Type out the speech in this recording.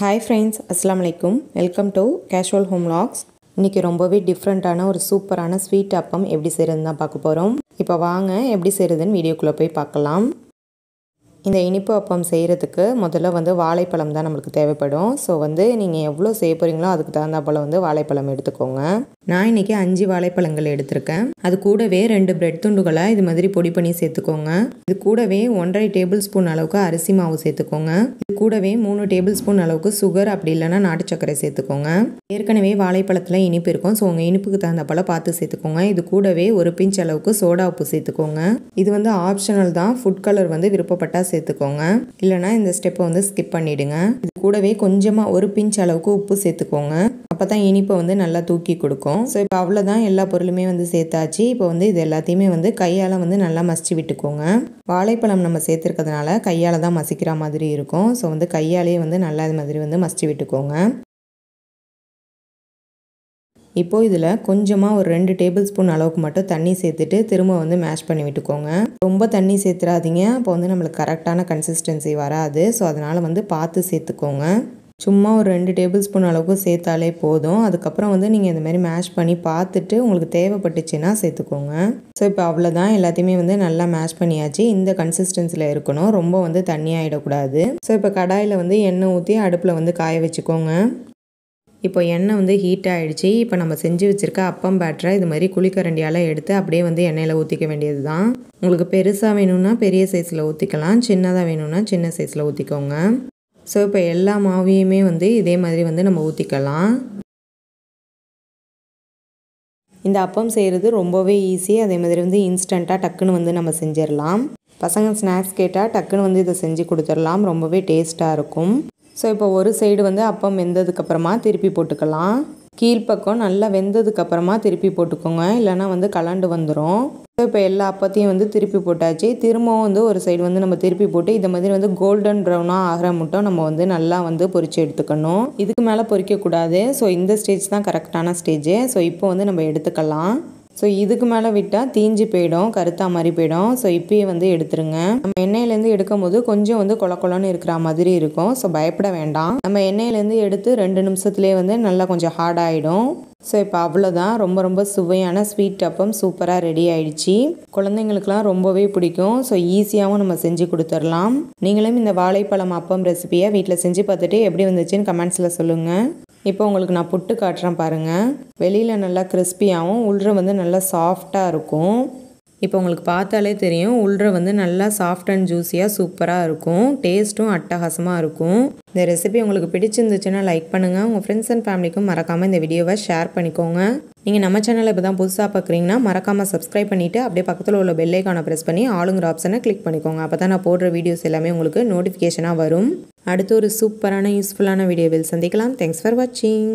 hi friends அஸ்லாம் வலைக்கும் welcome to casual home logs இன்றைக்கி ரொம்பவே டிஃப்ரெண்ட்டான ஒரு சூப்பரான ஸ்வீட் அப்பம் எப்படி செய்கிறதுன்னு தான் பார்க்க போகிறோம் இப்போ வாங்க எப்படி செய்கிறதுன்னு வீடியோக்குள்ளே போய் பார்க்கலாம் இந்த இனிப்பு அப்பம் செய்கிறதுக்கு முதல்ல வந்து வாழைப்பழம் தான் நம்மளுக்கு தேவைப்படும் ஸோ வந்து நீங்கள் எவ்வளோ செய்ய போகிறீங்களோ அதுக்கு போல் வந்து வாழைப்பழம் எடுத்துக்கோங்க நான் இன்றைக்கி அஞ்சு வாழைப்பழங்கள் எடுத்திருக்கேன் அது கூடவே ரெண்டு பிரெட் துண்டுகளை இது மாதிரி பொடி பண்ணி சேர்த்துக்கோங்க இது கூடவே ஒன்றரை டேபிள் ஸ்பூன் அளவுக்கு அரிசி மாவு சேர்த்துக்கோங்க இது கூடவே மூணு டேபிள் ஸ்பூன் அளவுக்கு சுகர் அப்படி இல்லைனா நாட்டு சர்க்கரை சேர்த்துக்கோங்க ஏற்கனவே வாழைப்பழத்தில் இனிப்பு இருக்கும் ஸோ உங்கள் இனிப்புக்கு தகுந்த பழ பார்த்து சேர்த்துக்கோங்க இது கூடவே ஒரு பிஞ்ச் அளவுக்கு சோடா உப்பு சேர்த்துக்கோங்க இது வந்து ஆப்ஷனல் தான் ஃபுட் கலர் வந்து விருப்பப்பட்டால் சேர்த்துக்கோங்க இல்லைனா இந்த ஸ்டெப்பை வந்து ஸ்கிப் பண்ணிவிடுங்க இது கூடவே கொஞ்சமாக ஒரு பிஞ்ச் அளவுக்கு உப்பு சேர்த்துக்கோங்க அப்போ தான் இனிப்பை வந்து நல்லா தூக்கி கொடுக்கும் ஸோ இப்போ அவ்வளோதான் எல்லா பொருளுமே வந்து சேர்த்தாச்சு இப்போ வந்து இது எல்லாத்தையுமே வந்து கையால் வந்து நல்லா மசிச்சு விட்டுக்கோங்க வாழைப்பழம் நம்ம சேர்த்துருக்கிறதுனால கையால் தான் மசிக்கிற மாதிரி இருக்கும் ஸோ வந்து கையாலேயே வந்து நல்லா இது மாதிரி வந்து மசிச்சு விட்டுக்கோங்க இப்போது இதில் கொஞ்சமாக ஒரு ரெண்டு டேபிள் ஸ்பூன் அளவுக்கு மட்டும் தண்ணி சேர்த்துட்டு திரும்ப வந்து மேஷ் பண்ணி விட்டுக்கோங்க ரொம்ப தண்ணி சேர்த்துறாதீங்க அப்போ வந்து நம்மளுக்கு கரெக்டான கன்சிஸ்டன்சி வராது ஸோ அதனால் வந்து பார்த்து சேர்த்துக்கோங்க சும்மா ஒரு ரெண்டு டேபிள் ஸ்பூன் அளவுக்கு சேர்த்தாலே போதும் அதுக்கப்புறம் வந்து நீங்கள் இந்த மாதிரி மேஷ் பண்ணி பார்த்துட்டு உங்களுக்கு தேவைப்பட்டுச்சுன்னா சேர்த்துக்கோங்க ஸோ இப்போ அவ்வளோதான் எல்லாத்தையுமே வந்து நல்லா மேஷ் பண்ணியாச்சு இந்த கன்சிஸ்டன்சியில் இருக்கணும் ரொம்ப வந்து தண்ணியாகிடக்கூடாது ஸோ இப்போ கடாயில் வந்து எண்ணெய் ஊற்றி அடுப்பில் வந்து காய வச்சுக்கோங்க இப்போ எண்ணெய் வந்து ஹீட் ஆகிடுச்சு இப்போ நம்ம செஞ்சு வச்சுருக்க அப்பம் பேட்டரை இது மாதிரி குளிக்கரண்டியால் எடுத்து அப்படியே வந்து எண்ணெயில் ஊற்றிக்க வேண்டியது தான் உங்களுக்கு பெருசாக வேணும்னா பெரிய சைஸில் ஊற்றிக்கலாம் சின்னதாக வேணும்னா சின்ன சைஸில் ஊற்றிக்கோங்க ஸோ இப்போ எல்லா மாவையுமே வந்து இதே மாதிரி வந்து நம்ம ஊற்றிக்கலாம் இந்த அப்பம் செய்கிறது ரொம்பவே ஈஸி அதே மாதிரி வந்து இன்ஸ்டண்ட்டாக டக்குன்னு வந்து நம்ம செஞ்சிடலாம் பசங்க ஸ்நாக்ஸ் கேட்டால் டக்குன்னு வந்து இதை செஞ்சு கொடுத்துடலாம் ரொம்பவே டேஸ்ட்டாக இருக்கும் ஸோ இப்போ ஒரு சைடு வந்து அப்பம் வெந்ததுக்கப்புறமா திருப்பி போட்டுக்கலாம் கீழ்ப்பக்கம் நல்லா வெந்ததுக்கப்புறமா திருப்பி போட்டுக்கோங்க இல்லைனா வந்து கலாண்டு வந்துடும் இப்போ எல்லா அப்பத்தையும் வந்து திருப்பி போட்டாச்சு திரும்பவும் வந்து ஒரு சைடு வந்து நம்ம திருப்பி போட்டு இதை மாதிரி வந்து கோல்டன் ப்ரௌனாக ஆகிற மட்டும் நம்ம வந்து நல்லா வந்து பொறிச்சு எடுத்துக்கணும் இதுக்கு மேலே பொறிக்கக்கூடாது ஸோ இந்த ஸ்டேஜ் தான் கரெக்டான ஸ்டேஜ் ஸோ இப்போ வந்து நம்ம எடுத்துக்கலாம் ஸோ இதுக்கு மேலே விட்டால் தீஞ்சு போயிடும் கருத்தா மாதிரி போயிடும் ஸோ இப்பயே வந்து எடுத்துருங்க நம்ம எண்ணெயிலேருந்து எடுக்கும் போது கொஞ்சம் வந்து கொலக்கொலன்னு இருக்கிற மாதிரி இருக்கும் ஸோ பயப்பட வேண்டாம் நம்ம எண்ணெயிலேருந்து எடுத்து ரெண்டு நிமிஷத்துலேயே வந்து நல்லா கொஞ்சம் ஹார்ட் ஆகிடும் ஸோ இப்போ அவ்வளோதான் ரொம்ப ரொம்ப சுவையான ஸ்வீட் அப்பம் சூப்பராக ரெடி ஆயிடுச்சு குழந்தைங்களுக்குலாம் ரொம்பவே பிடிக்கும் ஸோ ஈஸியாகவும் நம்ம செஞ்சு கொடுத்துடலாம் நீங்களும் இந்த வாழைப்பழம் அப்பம் ரெசிபியை வீட்டில் செஞ்சு பார்த்துட்டு எப்படி வந்துச்சுன்னு கமெண்ட்ஸில் சொல்லுங்கள் இப்போ உங்களுக்கு நான் புட்டு காட்டுறேன் பாருங்கள் வெளியில் நல்லா கிறிஸ்பியாகவும் உள்ள வந்து நல்லா சாஃப்டாக இருக்கும் இப்போ உங்களுக்கு பார்த்தாலே தெரியும் உள்ளே வந்து நல்லா சாஃப்ட் அண்ட் ஜூஸியாக சூப்பராக இருக்கும் டேஸ்ட்டும் அட்டகாசமாக இருக்கும் இந்த ரெசிபி உங்களுக்கு பிடிச்சிருந்துச்சுன்னா லைக் பண்ணுங்கள் உங்கள் ஃப்ரெண்ட்ஸ் அண்ட் ஃபேமிலிக்கும் மறக்காமல் இந்த வீடியோவை ஷேர் பண்ணிக்கோங்க நீங்கள் நம்ம சேனலில் இப்போ தான் புதுசாக பார்க்குறீங்கன்னா மறக்காமல் சப்ஸ்கிரைப் பண்ணிவிட்டு அப்படியே பக்கத்தில் உள்ள பெல்லைக்கானை ப்ரெஸ் பண்ணி ஆளுங்கிற ஆப்ஷனை கிளிக் பண்ணிக்கோங்க அப்போ தான் நான் போடுற வீடியோஸ் எல்லாமே உங்களுக்கு நோட்டிஃபிகேஷனாக வரும் அடுத்து ஒரு சூப்பரான யூஸ்ஃபுல்லான வீடியோவில் சந்திக்கலாம் தேங்க்ஸ் ஃபார் வாட்சிங்